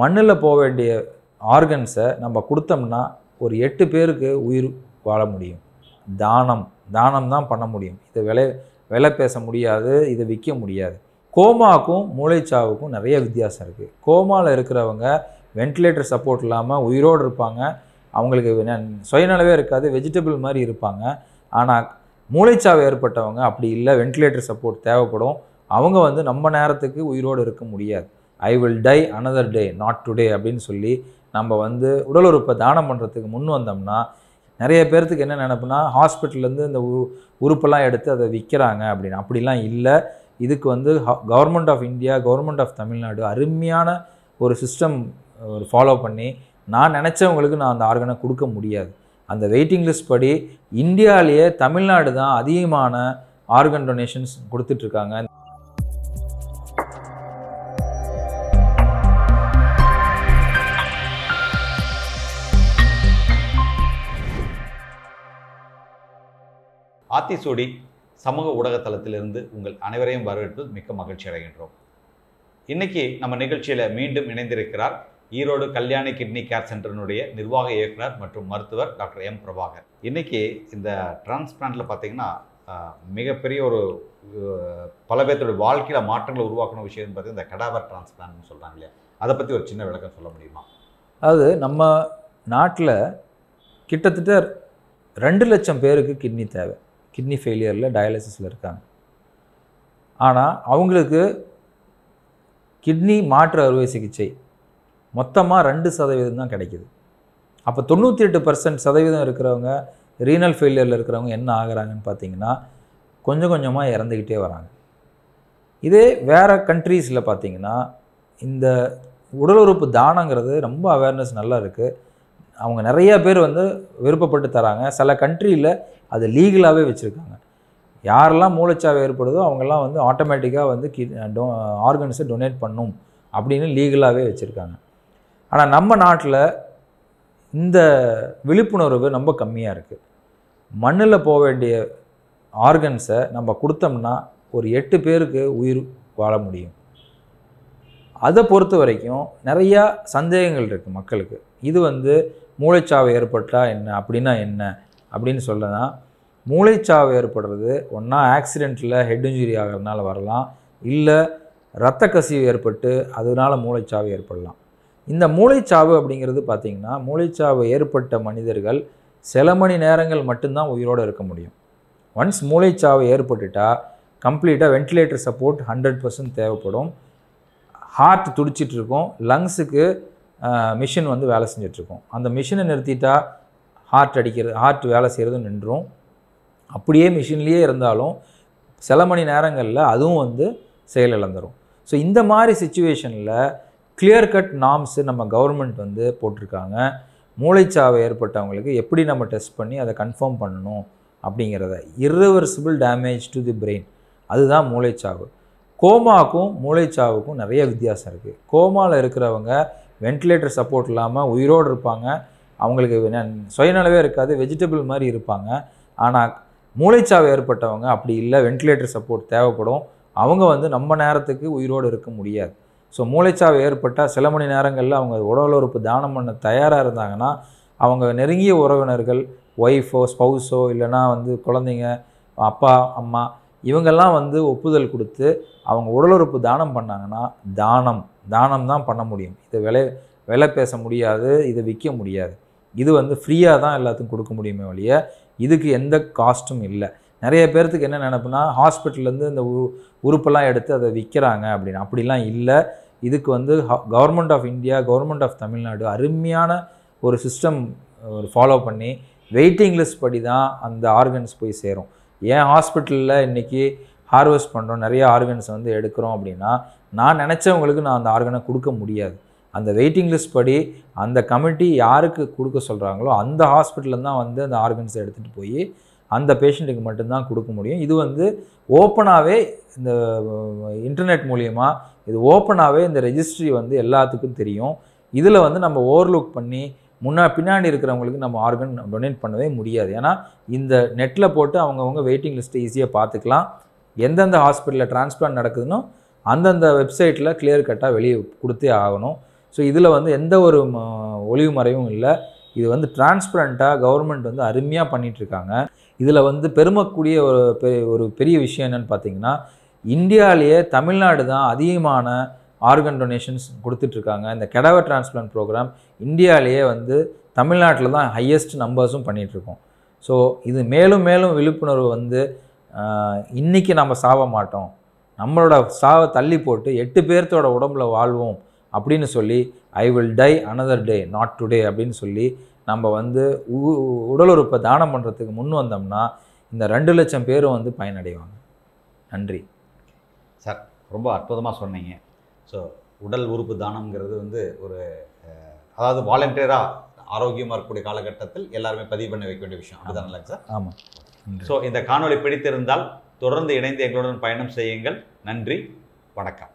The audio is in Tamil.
மண்ணில் போக வேண்டிய ஆர்கன்ஸை நம்ம கொடுத்தோம்னா ஒரு எட்டு பேருக்கு உயிர் வாழ முடியும் தானம் தானம் தான் பண்ண முடியும் இதை விலை விலை பேச முடியாது இதை விற்க முடியாது கோமாக்கும் மூளைச்சாவுக்கும் நிறைய வித்தியாசம் இருக்குது கோமாவில் இருக்கிறவங்க வென்டிலேட்டர் சப்போர்ட் இல்லாமல் உயிரோடு இருப்பாங்க அவங்களுக்கு சுயநலவே இருக்காது வெஜிடபிள் மாதிரி இருப்பாங்க ஆனால் மூளைச்சாவு ஏற்பட்டவங்க அப்படி இல்லை வென்டிலேட்டர் சப்போர்ட் தேவைப்படும் அவங்க வந்து நம்ம நேரத்துக்கு உயிரோடு இருக்க முடியாது I will die another day not today அப்படின்னு சொல்லி நம்ம வந்து உடல் உறுப்பை தானம் பண்ணுறதுக்கு முன் வந்தோம்னா நிறைய பேர்த்துக்கு என்ன நினப்புனா ஹாஸ்பிட்டல்லேருந்து இந்த உறுப்பெல்லாம் எடுத்து அதை விற்கிறாங்க அப்படின்னு அப்படிலாம் இல்லை இதுக்கு வந்து government of India government of Tamil Nadu அருமையான ஒரு சிஸ்டம் ஒரு ஃபாலோ பண்ணி நான் நினச்சவங்களுக்கு நான் அந்த ஆர்கனை கொடுக்க முடியாது அந்த வெயிட்டிங் லிஸ்ட் படி இந்தியாவிலேயே தமிழ்நாடு தான் அதிகமான ஆர்கன் டொனேஷன்ஸ் கொடுத்துட்ருக்காங்க ஆத்திசூடி சமூக ஊடகத்தளத்திலிருந்து உங்கள் அனைவரையும் வரவேற்பது மிக்க மகிழ்ச்சி அடைகின்றோம் இன்னைக்கு நம்ம நிகழ்ச்சியில் மீண்டும் இணைந்திருக்கிறார் ஈரோடு கல்யாணி கிட்னி கேர் சென்டரினுடைய நிர்வாக இயக்குனர் மற்றும் மருத்துவர் டாக்டர் எம் பிரபாகர் இன்றைக்கி இந்த டிரான்ஸ்பிளான்ட்ல பார்த்தீங்கன்னா மிகப்பெரிய ஒரு பல பேர்த்தோடைய வாழ்க்கையில் மாற்றங்களை உருவாக்கணும் விஷயம்னு பார்த்தீங்கன்னா இந்த கடாவர் டிரான்ஸ்பிளான்ட்னு சொல்கிறாங்க இல்லையா அதை பற்றி ஒரு சின்ன விளக்கம் சொல்ல முடியுமா அதாவது நம்ம நாட்டில் கிட்டத்தட்ட ரெண்டு லட்சம் பேருக்கு கிட்னி தேவை கிட்னி ஃபெயிலியரில் டயாலிசிஸில் இருக்காங்க ஆனால் அவங்களுக்கு கிட்னி மாற்று அறுவை சிகிச்சை மொத்தமாக ரெண்டு சதவீதம் தான் கிடைக்கிது அப்போ தொண்ணூற்றி எட்டு பர்சன்ட் சதவீதம் இருக்கிறவங்க ரீனல் ஃபெயிலியரில் இருக்கிறவங்க என்ன ஆகிறாங்கன்னு பார்த்தீங்கன்னா கொஞ்சம் கொஞ்சமாக இறந்துக்கிட்டே வராங்க இதே வேறு கண்ட்ரீஸில் பார்த்தீங்கன்னா இந்த உடல் உறுப்பு தானங்கிறது ரொம்ப அவேர்னஸ் நல்லா இருக்குது அவங்க நிறைய பேர் வந்து விருப்பப்பட்டு தராங்க சில கண்ட்ரியில் அது லீகலாகவே வச்சுருக்காங்க யாரெல்லாம் மூளைச்சாவை ஏற்படுதோ அவங்கெல்லாம் வந்து ஆட்டோமேட்டிக்காக வந்து கி டோ ஆர்கன்ஸை டொனேட் பண்ணும் அப்படின்னு லீகலாகவே வச்சுருக்காங்க ஆனால் நம்ம நாட்டில் இந்த விழிப்புணர்வு ரொம்ப கம்மியாக இருக்குது மண்ணில் போக வேண்டிய ஆர்கன்ஸை நம்ம கொடுத்தோம்னா ஒரு எட்டு பேருக்கு உயிர் வாழ முடியும் அதை பொறுத்த வரைக்கும் நிறையா சந்தேகங்கள் இருக்குது மக்களுக்கு இது வந்து மூளைச்சாவு ஏற்பட்டால் என்ன அப்படின்னா என்ன அப்படின்னு சொல்லலாம் மூளைச்சாவு ஏற்படுறது ஒன்றா ஆக்சிடெண்ட்டில் ஹெட் இன்ஜுரி ஆகிறதுனால வரலாம் இல்லை ரத்த கசிவு ஏற்பட்டு அதனால் மூளைச்சாவு ஏற்படலாம் இந்த மூளைச்சாவு அப்படிங்கிறது பார்த்திங்கன்னா மூளைச்சாவு ஏற்பட்ட மனிதர்கள் சில மணி நேரங்கள் மட்டும்தான் உயிரோடு இருக்க முடியும் ஒன்ஸ் மூளைச்சாவு ஏற்பட்டுட்டால் கம்ப்ளீட்டாக வென்டிலேட்டர் சப்போர்ட் ஹண்ட்ரட் பர்சன்ட் தேவைப்படும் ஹார்ட் துடிச்சிட்ருக்கும் லங்ஸுக்கு மிஷின் வந்து வேலை செஞ்சிட்ருக்கோம் அந்த மிஷினை நிறுத்திட்டால் ஹார்ட் அடிக்கிறது ஹார்ட் வேலை செய்கிறது நின்றும் அப்படியே மிஷின்லேயே இருந்தாலும் சில மணி நேரங்களில் அதுவும் வந்து செயல் இழந்துடும் ஸோ இந்த மாதிரி சுச்சுவேஷனில் கிளியர் கட் நாம்ஸு நம்ம கவர்மெண்ட் வந்து போட்டிருக்காங்க மூளைச்சாவை ஏற்பட்டவங்களுக்கு எப்படி நம்ம டெஸ்ட் பண்ணி அதை கன்ஃபார்ம் பண்ணணும் அப்படிங்கிறத irreversible damage to the brain அதுதான் மூளைச்சாவு கோமாக்கும் மூளைச்சாவுக்கும் நிறைய வித்தியாசம் இருக்குது கோமாவில் இருக்கிறவங்க வென்டிலேட்டர் சப்போர்ட் இல்லாமல் உயிரோடு இருப்பாங்க அவங்களுக்கு சுயநலவே இருக்காது வெஜிடபிள் மாதிரி இருப்பாங்க ஆனால் மூளைச்சாவு ஏற்பட்டவங்க அப்படி இல்லை வென்டிலேட்டர் சப்போர்ட் தேவைப்படும் அவங்க வந்து நம்ம நேரத்துக்கு உயிரோடு இருக்க முடியாது ஸோ மூளைச்சாவு ஏற்பட்டால் சில மணி நேரங்களில் அவங்க உடல் உறுப்பு தானம் பண்ண தயாராக இருந்தாங்கன்னா அவங்க நெருங்கிய உறவினர்கள் ஒய்ஃபோ ஸ்பௌஸோ இல்லைனா வந்து குழந்தைங்க அப்பா அம்மா இவங்கெல்லாம் வந்து ஒப்புதல் கொடுத்து அவங்க உடலுறுப்பு தானம் பண்ணாங்கன்னா தானம் தானம் தான் பண்ண முடியும் இதை விலை விலை பேச முடியாது இதை விற்க முடியாது இது வந்து ஃப்ரீயாக தான் எல்லாத்துக்கும் கொடுக்க முடியுமே வழிய இதுக்கு எந்த காஸ்ட்டும் இல்லை நிறைய பேர்த்துக்கு என்ன நினப்புனா ஹாஸ்பிட்டல்லேருந்து இந்த உறுப்பெல்லாம் எடுத்து அதை விற்கிறாங்க அப்படின்னு அப்படிலாம் இல்லை இதுக்கு வந்து government of India government of Tamil Nadu அருமையான ஒரு சிஸ்டம் ஒரு ஃபாலோ பண்ணி வெயிட்டிங் லிஸ்ட் படி தான் அந்த ஆர்கன்ஸ் போய் சேரும் ஏன் ஹாஸ்பிட்டலில் இன்றைக்கி ஹார்வெஸ்ட் பண்ணுறோம் நிறைய ஆர்கன்ஸ் வந்து எடுக்கிறோம் அப்படின்னா நான் நினச்சவங்களுக்கு நான் அந்த ஆர்கனை கொடுக்க முடியாது அந்த வெயிட்டிங் லிஸ்ட் படி அந்த கமிட்டி யாருக்கு கொடுக்க சொல்கிறாங்களோ அந்த ஹாஸ்பிட்டலில் தான் வந்து அந்த ஆர்கன்ஸை எடுத்துகிட்டு போய் அந்த பேஷண்ட்டுக்கு மட்டும்தான் கொடுக்க முடியும் இது வந்து ஓப்பனாகவே இந்த இன்டர்நெட் மூலியமாக இது ஓப்பனாகவே இந்த ரெஜிஸ்ட்ரி வந்து எல்லாத்துக்கும் தெரியும் இதில் வந்து நம்ம ஓவர்லுக் பண்ணி முன்னா பின்னாடி இருக்கிறவங்களுக்கு நம்ம ஆர்கன் டொனேட் பண்ணவே முடியாது ஏன்னா இந்த நெட்டில் போட்டு அவங்கவுங்க வெயிட்டிங் லிஸ்ட்டை ஈஸியாக பார்த்துக்கலாம் எந்தெந்த ஹாஸ்பிட்டலில் ட்ரான்ஸ்பிளான் நடக்குதுன்னோ அந்தந்த வெப்சைட்டில் கிளியர் கட்டாக வெளியே கொடுத்தே ஆகணும் ஸோ இதில் வந்து எந்த ஒரு ஒளிவு மறைவும் இல்லை இது வந்து டிரான்ஸ்பரண்ட்டாக கவர்மெண்ட் வந்து அருமையாக பண்ணிகிட்ருக்காங்க இதில் வந்து பெருமக்கூடிய ஒரு பெரிய ஒரு பெரிய விஷயம் என்னென்னு பார்த்தீங்கன்னா இந்தியாவிலேயே தமிழ்நாடு தான் அதிகமான ஆர்கன் டொனேஷன்ஸ் கொடுத்துட்ருக்காங்க இந்த கெடவர் டிரான்ஸ்பிளான் ப்ரோக்ராம் இந்தியாவிலேயே வந்து தமிழ்நாட்டில் தான் ஹையஸ்ட் நம்பர்ஸும் பண்ணிகிட்ருக்கோம் ஸோ இது மேலும் மேலும் விழிப்புணர்வு வந்து இன்றைக்கி நம்ம சாவ மாட்டோம் நம்மளோட சாவை தள்ளி போட்டு எட்டு பேர்த்தோட உடம்புல வாழ்வோம் அப்படின்னு சொல்லி I will die another day not today அப்படின்னு சொல்லி நம்ம வந்து உடல் உறுப்பை தானம் பண்ணுறதுக்கு முன் வந்தோம்னா இந்த ரெண்டு லட்சம் பேரும் வந்து பயனடைவாங்க நன்றி சார் ரொம்ப அற்புதமாக சொன்னீங்க ஸோ உடல் உறுப்பு தானம்ங்கிறது வந்து ஒரு அதாவது வாலண்டியராக ஆரோக்கியமாக இருக்கக்கூடிய காலகட்டத்தில் எல்லாருமே பதிவு பண்ண வைக்க வேண்டிய விஷயம் அப்படிதான் இல்லைங்க சார் ஆமாம் ஸோ இந்த காணொலி பிடித்திருந்தால் தொடர்ந்து இணைந்து எங்களுடன் பயணம் செய்யுங்கள் நன்றி வணக்கம்